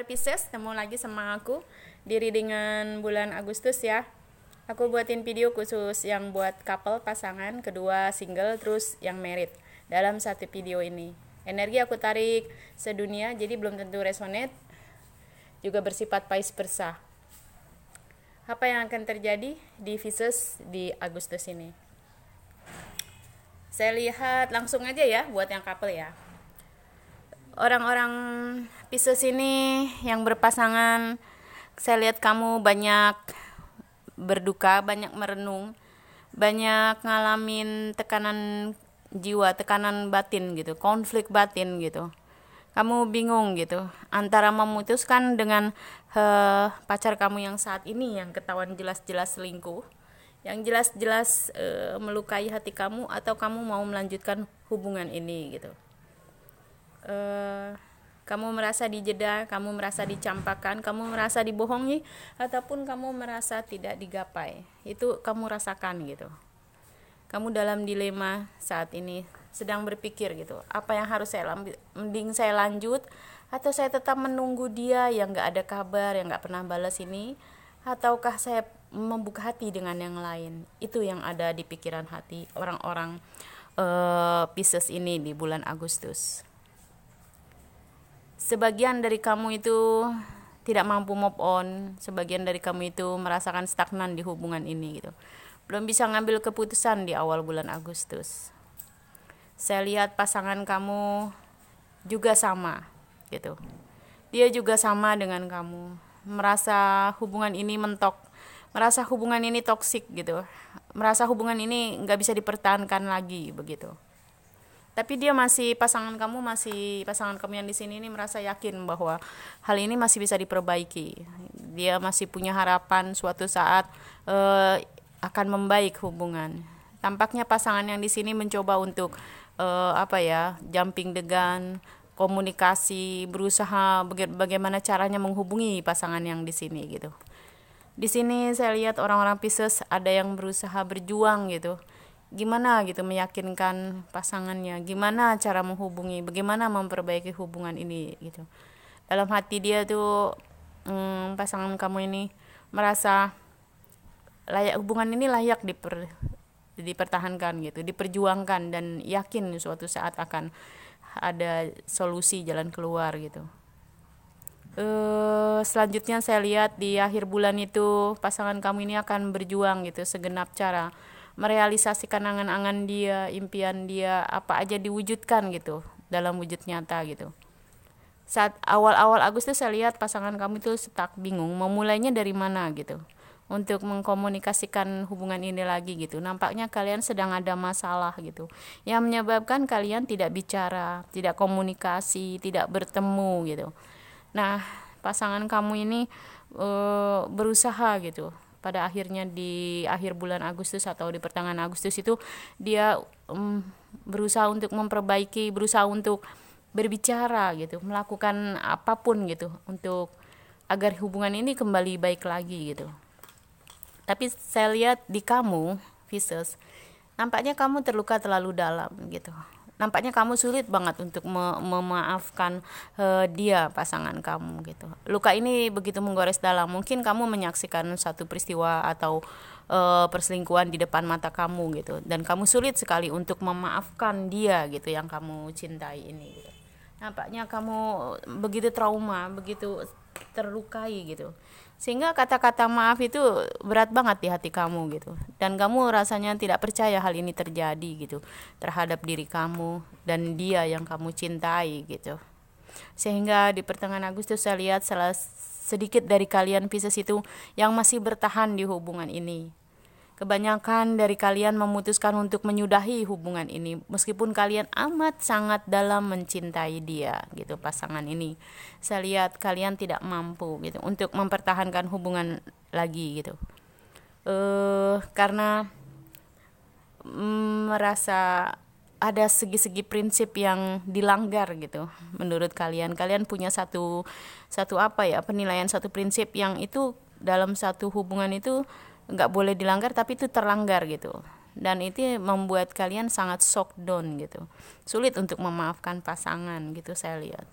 Pisces temu lagi sama aku di readingan bulan Agustus ya. Aku buatin video khusus yang buat couple, pasangan, kedua single, terus yang merit dalam satu video ini. Energi aku tarik sedunia, jadi belum tentu resonate, juga bersifat vice versa. Apa yang akan terjadi di Pisces di Agustus ini? Saya lihat langsung aja ya buat yang couple ya. Orang-orang Pisces ini yang berpasangan saya lihat kamu banyak berduka, banyak merenung, banyak ngalamin tekanan jiwa, tekanan batin gitu, konflik batin gitu. Kamu bingung gitu antara memutuskan dengan he, eh, pacar kamu yang saat ini yang ketahuan jelas-jelas selingkuh, yang jelas-jelas e, melukai hati kamu atau kamu mau melanjutkan hubungan ini gitu. Uh, kamu merasa dijeda, kamu merasa dicampakan, kamu merasa dibohongi, ataupun kamu merasa tidak digapai. Itu kamu rasakan gitu. Kamu dalam dilema saat ini sedang berpikir gitu, apa yang harus saya mending saya lanjut atau saya tetap menunggu dia yang nggak ada kabar, yang nggak pernah balas ini, ataukah saya membuka hati dengan yang lain? Itu yang ada di pikiran hati orang-orang uh, Pisces ini di bulan Agustus sebagian dari kamu itu tidak mampu move on, sebagian dari kamu itu merasakan stagnan di hubungan ini gitu. Belum bisa ngambil keputusan di awal bulan Agustus. Saya lihat pasangan kamu juga sama gitu. Dia juga sama dengan kamu, merasa hubungan ini mentok, merasa hubungan ini toksik gitu. Merasa hubungan ini nggak bisa dipertahankan lagi begitu tapi dia masih pasangan kamu masih pasangan kamu yang di sini ini merasa yakin bahwa hal ini masih bisa diperbaiki dia masih punya harapan suatu saat uh, akan membaik hubungan tampaknya pasangan yang di sini mencoba untuk uh, apa ya jumping degan komunikasi berusaha baga bagaimana caranya menghubungi pasangan yang di sini gitu di sini saya lihat orang-orang Pisces ada yang berusaha berjuang gitu gimana gitu meyakinkan pasangannya gimana cara menghubungi bagaimana memperbaiki hubungan ini gitu dalam hati dia tuh hmm, pasangan kamu ini merasa layak hubungan ini layak diper dipertahankan gitu diperjuangkan dan yakin suatu saat akan ada solusi jalan keluar gitu uh, selanjutnya saya lihat di akhir bulan itu pasangan kamu ini akan berjuang gitu segenap cara merealisasikan angan-angan dia, impian dia, apa aja diwujudkan gitu dalam wujud nyata gitu. Saat awal-awal Agustus saya lihat pasangan kamu itu setak bingung memulainya dari mana gitu. Untuk mengkomunikasikan hubungan ini lagi gitu. Nampaknya kalian sedang ada masalah gitu. Yang menyebabkan kalian tidak bicara, tidak komunikasi, tidak bertemu gitu. Nah, pasangan kamu ini e, berusaha gitu pada akhirnya di akhir bulan Agustus atau di pertengahan Agustus itu dia um, berusaha untuk memperbaiki, berusaha untuk berbicara gitu, melakukan apapun gitu untuk agar hubungan ini kembali baik lagi gitu. Tapi saya lihat di kamu, Pisces, nampaknya kamu terluka terlalu dalam gitu nampaknya kamu sulit banget untuk me memaafkan uh, dia pasangan kamu gitu luka ini begitu menggores dalam mungkin kamu menyaksikan satu peristiwa atau uh, perselingkuhan di depan mata kamu gitu dan kamu sulit sekali untuk memaafkan dia gitu yang kamu cintai ini gitu nampaknya kamu begitu trauma begitu terlukai gitu sehingga kata-kata maaf itu berat banget di hati kamu gitu dan kamu rasanya tidak percaya hal ini terjadi gitu terhadap diri kamu dan dia yang kamu cintai gitu sehingga di pertengahan Agustus saya lihat salah sedikit dari kalian Pisces itu yang masih bertahan di hubungan ini Kebanyakan dari kalian memutuskan untuk menyudahi hubungan ini meskipun kalian amat sangat dalam mencintai dia gitu pasangan ini. Saya lihat kalian tidak mampu gitu untuk mempertahankan hubungan lagi gitu. Eh uh, karena mm, merasa ada segi-segi prinsip yang dilanggar gitu menurut kalian kalian punya satu satu apa ya penilaian satu prinsip yang itu dalam satu hubungan itu nggak boleh dilanggar tapi itu terlanggar gitu dan itu membuat kalian sangat shock down gitu sulit untuk memaafkan pasangan gitu saya lihat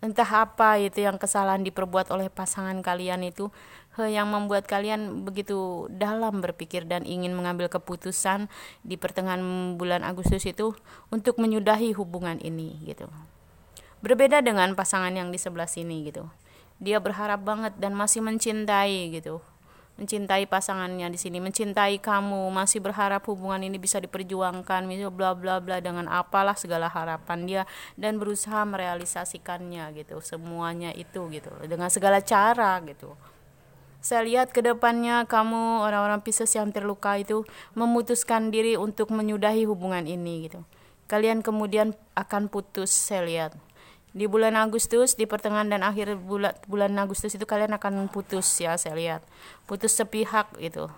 entah apa itu yang kesalahan diperbuat oleh pasangan kalian itu eh, yang membuat kalian begitu dalam berpikir dan ingin mengambil keputusan di pertengahan bulan Agustus itu untuk menyudahi hubungan ini gitu. Berbeda dengan pasangan yang di sebelah sini gitu. Dia berharap banget dan masih mencintai gitu mencintai pasangannya di sini, mencintai kamu, masih berharap hubungan ini bisa diperjuangkan, misal bla bla bla dengan apalah segala harapan dia dan berusaha merealisasikannya gitu, semuanya itu gitu dengan segala cara gitu. Saya lihat ke depannya kamu orang-orang Pisces yang terluka itu memutuskan diri untuk menyudahi hubungan ini gitu. Kalian kemudian akan putus, saya lihat di bulan Agustus di pertengahan dan akhir bulan bulan Agustus itu kalian akan putus ya saya lihat putus sepihak itu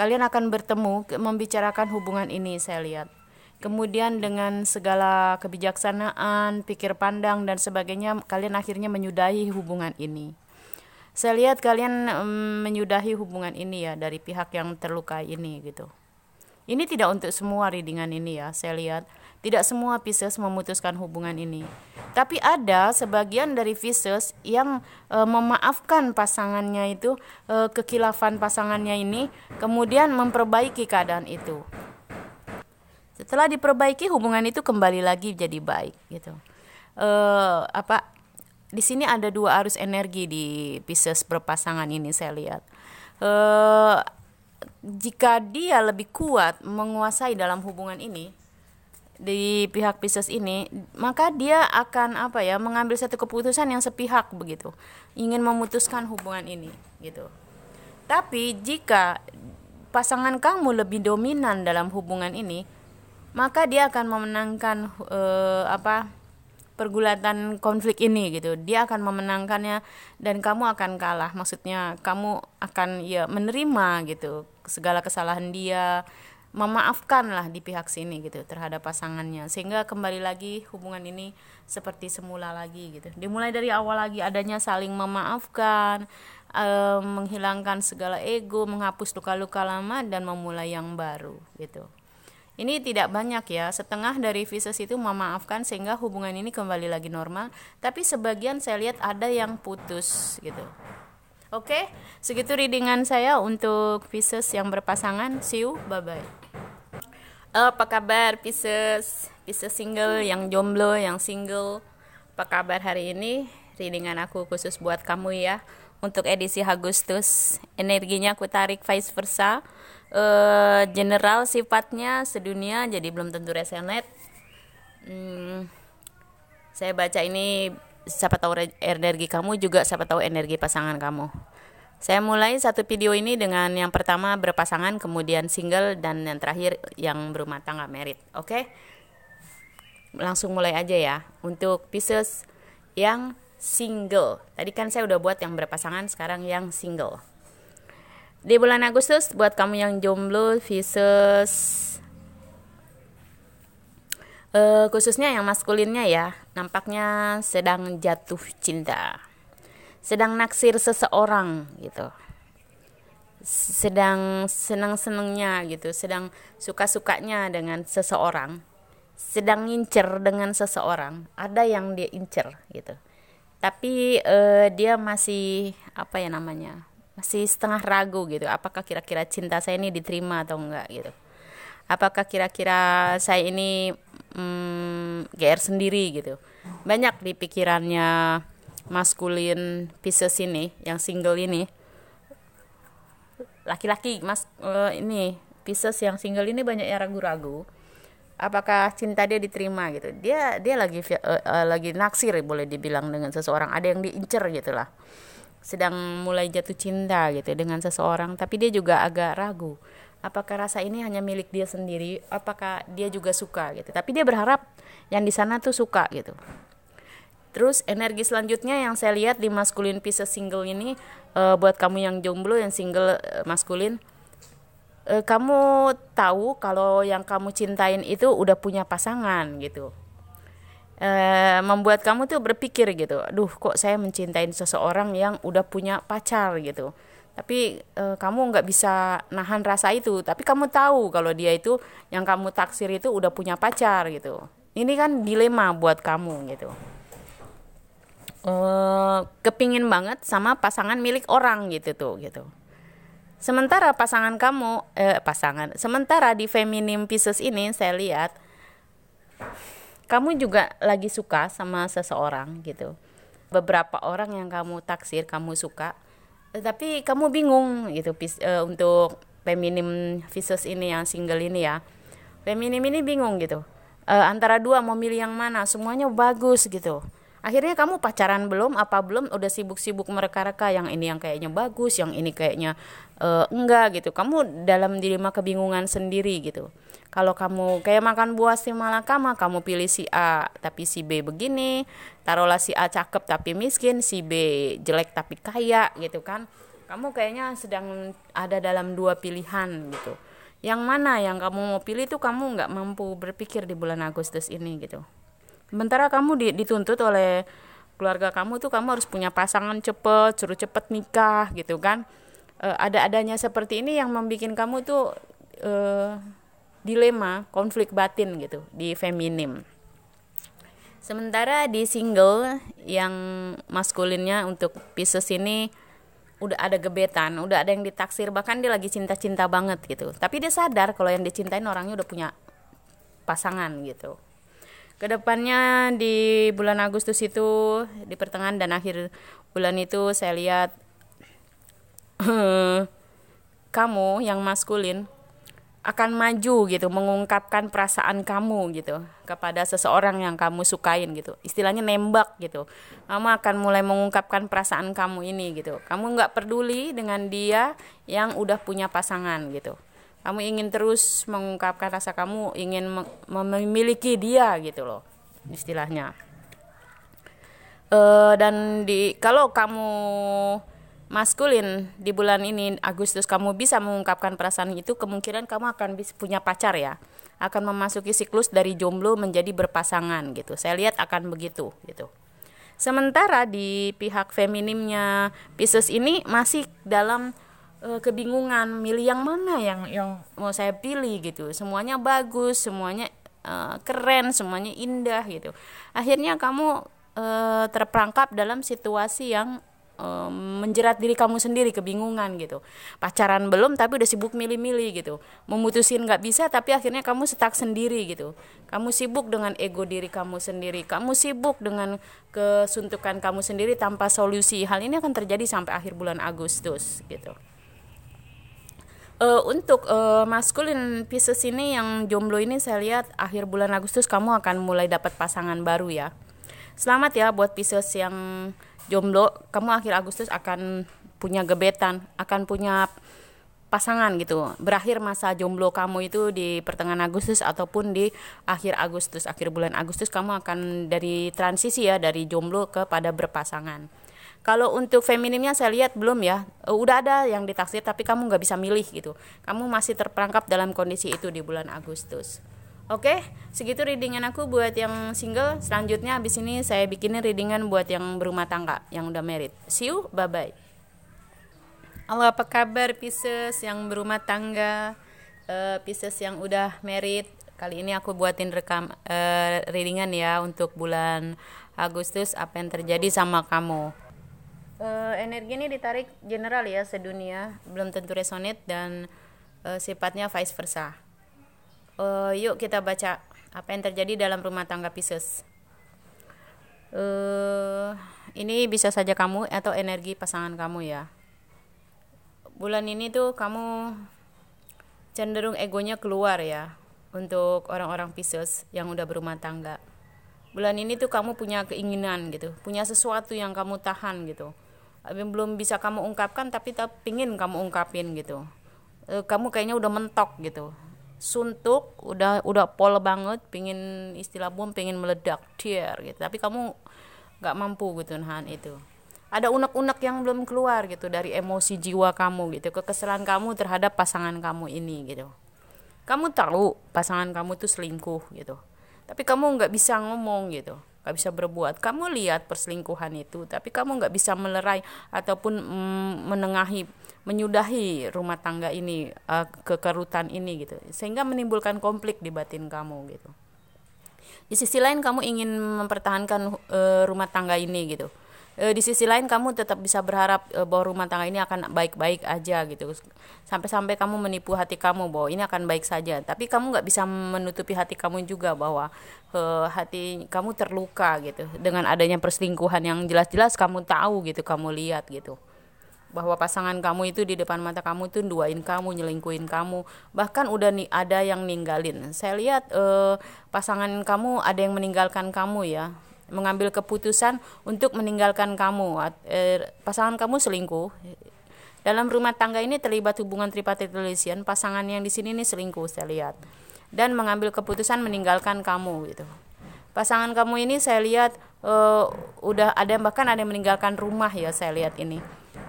kalian akan bertemu membicarakan hubungan ini saya lihat kemudian dengan segala kebijaksanaan pikir pandang dan sebagainya kalian akhirnya menyudahi hubungan ini saya lihat kalian mm, menyudahi hubungan ini ya dari pihak yang terluka ini gitu ini tidak untuk semua readingan ini ya saya lihat tidak semua Pisces memutuskan hubungan ini. Tapi ada sebagian dari Pisces yang e, memaafkan pasangannya itu e, kekilafan pasangannya ini kemudian memperbaiki keadaan itu. Setelah diperbaiki hubungan itu kembali lagi jadi baik gitu. E, apa di sini ada dua arus energi di Pisces berpasangan ini saya lihat. E, jika dia lebih kuat menguasai dalam hubungan ini, di pihak Pisces ini, maka dia akan apa ya mengambil satu keputusan yang sepihak begitu, ingin memutuskan hubungan ini gitu. Tapi jika pasangan kamu lebih dominan dalam hubungan ini, maka dia akan memenangkan eh, apa pergulatan konflik ini gitu. Dia akan memenangkannya dan kamu akan kalah. Maksudnya kamu akan ya menerima gitu segala kesalahan dia memaafkan lah di pihak sini gitu terhadap pasangannya sehingga kembali lagi hubungan ini seperti semula lagi gitu dimulai dari awal lagi adanya saling memaafkan e, menghilangkan segala ego menghapus luka-luka lama dan memulai yang baru gitu ini tidak banyak ya setengah dari Pisces itu memaafkan sehingga hubungan ini kembali lagi normal tapi sebagian saya lihat ada yang putus gitu Oke, okay? segitu readingan saya untuk Pisces yang berpasangan. See you, bye-bye apa kabar Pisces? Pisces single, yang jomblo, yang single. Apa kabar hari ini? Readingan aku khusus buat kamu ya. Untuk edisi Agustus, energinya aku tarik vice versa. Uh, general sifatnya sedunia, jadi belum tentu resonate. Hmm, saya baca ini siapa tahu energi kamu juga siapa tahu energi pasangan kamu. Saya mulai satu video ini dengan yang pertama berpasangan, kemudian single, dan yang terakhir yang berumah tangga merit. Oke, okay? langsung mulai aja ya. Untuk pieces yang single, tadi kan saya udah buat yang berpasangan, sekarang yang single. Di bulan Agustus, buat kamu yang jomblo, pieces uh, khususnya yang maskulinnya ya, nampaknya sedang jatuh cinta sedang naksir seseorang gitu sedang senang-senangnya gitu, sedang suka-sukanya dengan seseorang, sedang ngincer dengan seseorang, ada yang dia incer gitu. Tapi eh, dia masih apa ya namanya? Masih setengah ragu gitu, apakah kira-kira cinta saya ini diterima atau enggak gitu. Apakah kira-kira saya ini mm, GR sendiri gitu. Banyak di pikirannya maskulin pieces ini yang single ini laki-laki mas uh, ini pieces yang single ini banyak yang ragu-ragu apakah cinta dia diterima gitu dia dia lagi uh, uh, lagi naksir boleh dibilang dengan seseorang ada yang diincer gitulah sedang mulai jatuh cinta gitu dengan seseorang tapi dia juga agak ragu apakah rasa ini hanya milik dia sendiri apakah dia juga suka gitu tapi dia berharap yang di sana tuh suka gitu Terus energi selanjutnya yang saya lihat di maskulin Pisces single ini uh, buat kamu yang jomblo yang single uh, maskulin uh, kamu tahu kalau yang kamu cintain itu udah punya pasangan gitu. Uh, membuat kamu tuh berpikir gitu, duh kok saya mencintain seseorang yang udah punya pacar gitu. Tapi uh, kamu nggak bisa nahan rasa itu, tapi kamu tahu kalau dia itu yang kamu taksir itu udah punya pacar gitu. Ini kan dilema buat kamu gitu uh, kepingin banget sama pasangan milik orang gitu tuh gitu. Sementara pasangan kamu eh pasangan, sementara di feminim pieces ini saya lihat kamu juga lagi suka sama seseorang gitu. Beberapa orang yang kamu taksir, kamu suka, tapi kamu bingung gitu uh, untuk feminim pieces ini yang single ini ya. Feminim ini bingung gitu. Uh, antara dua mau milih yang mana, semuanya bagus gitu akhirnya kamu pacaran belum apa belum udah sibuk-sibuk mereka-reka yang ini yang kayaknya bagus yang ini kayaknya uh, enggak gitu kamu dalam diri dilema kebingungan sendiri gitu kalau kamu kayak makan buah si malakama kamu pilih si A tapi si B begini taruhlah si A cakep tapi miskin si B jelek tapi kaya gitu kan kamu kayaknya sedang ada dalam dua pilihan gitu yang mana yang kamu mau pilih tuh kamu nggak mampu berpikir di bulan Agustus ini gitu sementara kamu dituntut oleh keluarga kamu tuh kamu harus punya pasangan cepet suruh cepet nikah gitu kan e, ada adanya seperti ini yang membuat kamu tuh e, dilema konflik batin gitu di feminim sementara di single yang maskulinnya untuk Pisces ini udah ada gebetan, udah ada yang ditaksir, bahkan dia lagi cinta-cinta banget gitu. Tapi dia sadar kalau yang dicintain orangnya udah punya pasangan gitu. Kedepannya di bulan Agustus itu di pertengahan dan akhir bulan itu saya lihat eh, kamu yang maskulin akan maju gitu mengungkapkan perasaan kamu gitu kepada seseorang yang kamu sukain gitu istilahnya nembak gitu kamu akan mulai mengungkapkan perasaan kamu ini gitu kamu nggak peduli dengan dia yang udah punya pasangan gitu kamu ingin terus mengungkapkan rasa kamu ingin memiliki dia gitu loh istilahnya uh, dan di kalau kamu maskulin di bulan ini Agustus kamu bisa mengungkapkan perasaan itu kemungkinan kamu akan bisa punya pacar ya akan memasuki siklus dari jomblo menjadi berpasangan gitu saya lihat akan begitu gitu sementara di pihak feminimnya Pisces ini masih dalam uh, kebingungan milih yang mana yang yang mau saya pilih gitu semuanya bagus semuanya uh, keren semuanya indah gitu akhirnya kamu uh, terperangkap dalam situasi yang menjerat diri kamu sendiri kebingungan gitu pacaran belum tapi udah sibuk milih-milih gitu memutusin nggak bisa tapi akhirnya kamu stuck sendiri gitu kamu sibuk dengan ego diri kamu sendiri kamu sibuk dengan kesuntukan kamu sendiri tanpa solusi hal ini akan terjadi sampai akhir bulan Agustus gitu uh, untuk uh, maskulin Pisces ini yang jomblo ini saya lihat akhir bulan Agustus kamu akan mulai dapat pasangan baru ya. Selamat ya buat Pisces yang jomblo, kamu akhir Agustus akan punya gebetan, akan punya pasangan gitu. Berakhir masa jomblo kamu itu di pertengahan Agustus ataupun di akhir Agustus, akhir bulan Agustus kamu akan dari transisi ya dari jomblo kepada berpasangan. Kalau untuk feminimnya saya lihat belum ya, eh, udah ada yang ditaksir tapi kamu nggak bisa milih gitu. Kamu masih terperangkap dalam kondisi itu di bulan Agustus. Oke, segitu readingan aku buat yang single. Selanjutnya abis ini saya bikinin readingan buat yang berumah tangga, yang udah married. See you, bye-bye. Halo, apa kabar Pisces yang berumah tangga? Uh, Pisces yang udah married. Kali ini aku buatin rekam uh, readingan ya untuk bulan Agustus apa yang terjadi sama kamu uh, energi ini ditarik general ya sedunia belum tentu resonate dan uh, sifatnya vice versa uh, yuk kita baca apa yang terjadi dalam rumah tangga Pisces uh, ini bisa saja kamu atau energi pasangan kamu ya bulan ini tuh kamu cenderung egonya keluar ya untuk orang-orang Pisces yang udah berumah tangga. Bulan ini tuh kamu punya keinginan gitu, punya sesuatu yang kamu tahan gitu belum bisa kamu ungkapkan tapi tak pingin kamu ungkapin gitu e, kamu kayaknya udah mentok gitu suntuk udah udah pol banget pingin istilah bom pingin meledak dia gitu tapi kamu nggak mampu gitu nahan itu ada unek-unek yang belum keluar gitu dari emosi jiwa kamu gitu kekesalan kamu terhadap pasangan kamu ini gitu kamu tahu pasangan kamu itu selingkuh gitu tapi kamu nggak bisa ngomong gitu gak bisa berbuat kamu lihat perselingkuhan itu tapi kamu gak bisa melerai ataupun mm, menengahi menyudahi rumah tangga ini uh, kekerutan ini gitu sehingga menimbulkan konflik di batin kamu gitu di sisi lain kamu ingin mempertahankan uh, rumah tangga ini gitu e, di sisi lain kamu tetap bisa berharap e, bahwa rumah tangga ini akan baik-baik aja gitu sampai-sampai kamu menipu hati kamu bahwa ini akan baik saja tapi kamu nggak bisa menutupi hati kamu juga bahwa e, hati kamu terluka gitu dengan adanya perselingkuhan yang jelas-jelas kamu tahu gitu kamu lihat gitu bahwa pasangan kamu itu di depan mata kamu itu duain kamu nyelingkuin kamu bahkan udah nih ada yang ninggalin saya lihat eh, pasangan kamu ada yang meninggalkan kamu ya mengambil keputusan untuk meninggalkan kamu. Eh, pasangan kamu selingkuh. Dalam rumah tangga ini terlibat hubungan tripartit relation, pasangan yang di sini ini selingkuh saya lihat. Dan mengambil keputusan meninggalkan kamu gitu. Pasangan kamu ini saya lihat uh, udah ada bahkan ada yang meninggalkan rumah ya saya lihat ini.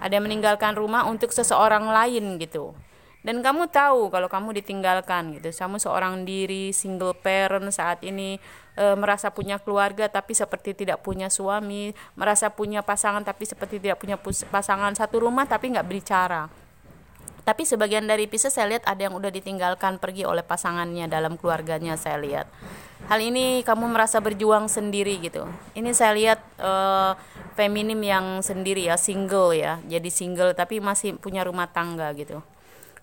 Ada yang meninggalkan rumah untuk seseorang lain gitu dan kamu tahu kalau kamu ditinggalkan gitu kamu seorang diri single parent saat ini e, merasa punya keluarga tapi seperti tidak punya suami merasa punya pasangan tapi seperti tidak punya pasangan satu rumah tapi nggak bicara. tapi sebagian dari Pisces saya lihat ada yang udah ditinggalkan pergi oleh pasangannya dalam keluarganya saya lihat hal ini kamu merasa berjuang sendiri gitu ini saya lihat e, feminim yang sendiri ya single ya jadi single tapi masih punya rumah tangga gitu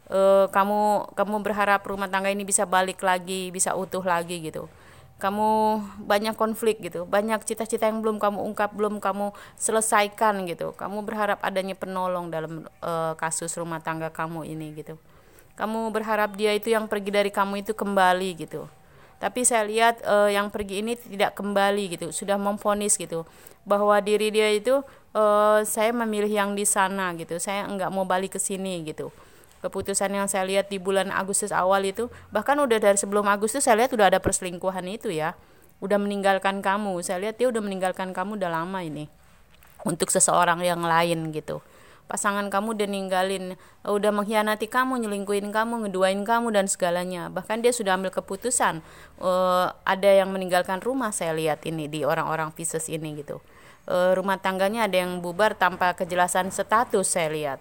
uh, kamu kamu berharap rumah tangga ini bisa balik lagi bisa utuh lagi gitu kamu banyak konflik gitu banyak cita-cita yang belum kamu ungkap belum kamu selesaikan gitu kamu berharap adanya penolong dalam uh, kasus rumah tangga kamu ini gitu kamu berharap dia itu yang pergi dari kamu itu kembali gitu tapi saya lihat uh, yang pergi ini tidak kembali gitu sudah memfonis gitu bahwa diri dia itu uh, saya memilih yang di sana gitu saya enggak mau balik ke sini gitu keputusan yang saya lihat di bulan Agustus awal itu bahkan udah dari sebelum Agustus saya lihat udah ada perselingkuhan itu ya udah meninggalkan kamu saya lihat dia udah meninggalkan kamu udah lama ini untuk seseorang yang lain gitu pasangan kamu udah ninggalin udah mengkhianati kamu nyelingkuin kamu ngeduain kamu dan segalanya bahkan dia sudah ambil keputusan uh, ada yang meninggalkan rumah saya lihat ini di orang-orang Pisces ini gitu uh, rumah tangganya ada yang bubar tanpa kejelasan status saya lihat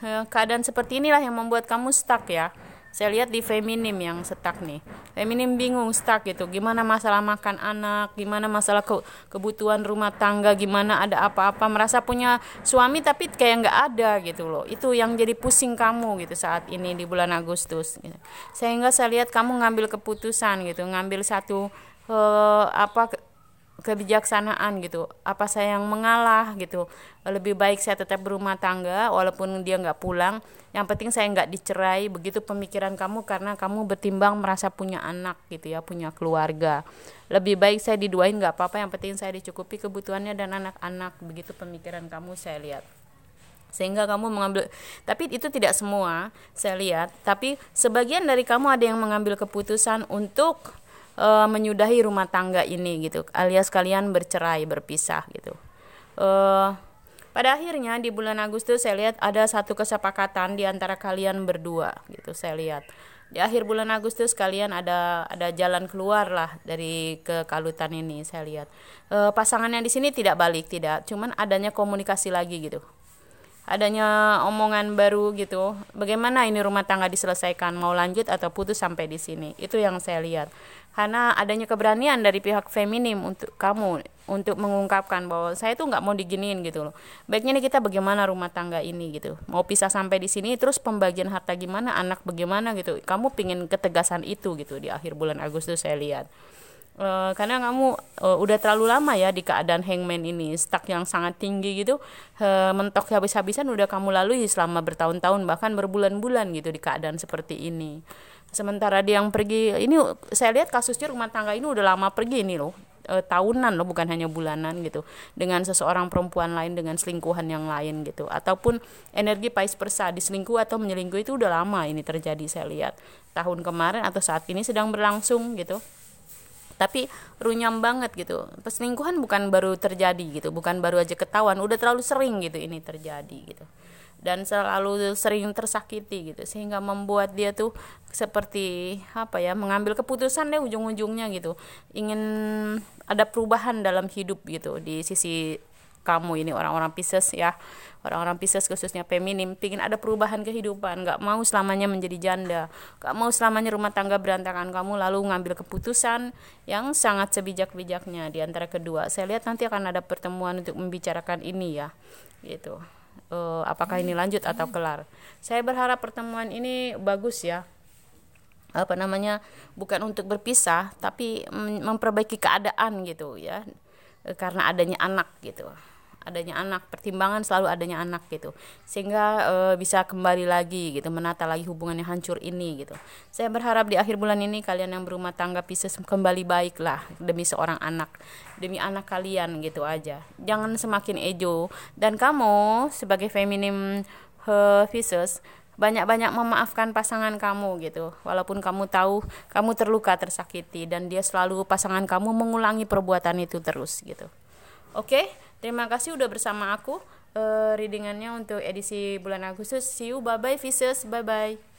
Eh, keadaan seperti inilah yang membuat kamu stuck ya. Saya lihat di feminim yang stuck nih. Feminim bingung stuck gitu. Gimana masalah makan anak, gimana masalah ke kebutuhan rumah tangga, gimana ada apa-apa merasa punya suami tapi kayak nggak ada gitu loh. Itu yang jadi pusing kamu gitu saat ini di bulan Agustus. Gitu. Sehingga saya lihat kamu ngambil keputusan gitu, ngambil satu uh, apa kebijaksanaan gitu apa saya yang mengalah gitu lebih baik saya tetap berumah tangga walaupun dia nggak pulang yang penting saya nggak dicerai begitu pemikiran kamu karena kamu bertimbang merasa punya anak gitu ya punya keluarga lebih baik saya diduain nggak apa-apa yang penting saya dicukupi kebutuhannya dan anak-anak begitu pemikiran kamu saya lihat sehingga kamu mengambil tapi itu tidak semua saya lihat tapi sebagian dari kamu ada yang mengambil keputusan untuk e, menyudahi rumah tangga ini gitu alias kalian bercerai berpisah gitu e, pada akhirnya di bulan Agustus saya lihat ada satu kesepakatan di antara kalian berdua gitu saya lihat di akhir bulan Agustus kalian ada ada jalan keluar lah dari kekalutan ini saya lihat e, pasangannya di sini tidak balik tidak cuman adanya komunikasi lagi gitu adanya omongan baru gitu. Bagaimana ini rumah tangga diselesaikan? Mau lanjut atau putus sampai di sini? Itu yang saya lihat. Karena adanya keberanian dari pihak feminim untuk kamu untuk mengungkapkan bahwa saya tuh nggak mau diginiin gitu loh. Baiknya nih kita bagaimana rumah tangga ini gitu. Mau pisah sampai di sini terus pembagian harta gimana, anak bagaimana gitu. Kamu pingin ketegasan itu gitu di akhir bulan Agustus saya lihat. Uh, karena kamu uh, udah terlalu lama ya di keadaan hangman ini stuck yang sangat tinggi gitu uh, mentok habis-habisan udah kamu lalui selama bertahun-tahun bahkan berbulan-bulan gitu di keadaan seperti ini sementara dia yang pergi ini saya lihat kasusnya rumah tangga ini udah lama pergi ini loh tahunan loh bukan hanya bulanan gitu dengan seseorang perempuan lain dengan selingkuhan yang lain gitu ataupun energi pais persa diselingkuh atau menyelingkuh itu udah lama ini terjadi saya lihat tahun kemarin atau saat ini sedang berlangsung gitu tapi runyam banget gitu perselingkuhan bukan baru terjadi gitu bukan baru aja ketahuan udah terlalu sering gitu ini terjadi gitu dan selalu sering tersakiti gitu sehingga membuat dia tuh seperti apa ya mengambil keputusan deh ujung-ujungnya gitu ingin ada perubahan dalam hidup gitu di sisi kamu ini orang-orang Pisces ya orang-orang Pisces khususnya feminim pingin ada perubahan kehidupan nggak mau selamanya menjadi janda nggak mau selamanya rumah tangga berantakan kamu lalu ngambil keputusan yang sangat sebijak-bijaknya di antara kedua saya lihat nanti akan ada pertemuan untuk membicarakan ini ya gitu uh, apakah ini lanjut atau kelar saya berharap pertemuan ini bagus ya apa namanya bukan untuk berpisah tapi memperbaiki keadaan gitu ya Eh, karena adanya anak gitu adanya anak pertimbangan selalu adanya anak gitu sehingga e, bisa kembali lagi gitu menata lagi hubungan yang hancur ini gitu saya berharap di akhir bulan ini kalian yang berumah tangga bisa kembali baik lah demi seorang anak demi anak kalian gitu aja jangan semakin ejo dan kamu sebagai feminim he, eh, banyak-banyak memaafkan pasangan kamu gitu walaupun kamu tahu kamu terluka tersakiti dan dia selalu pasangan kamu mengulangi perbuatan itu terus gitu oke okay? terima kasih udah bersama aku uh, readingannya untuk edisi bulan Agustus see you bye bye visus bye bye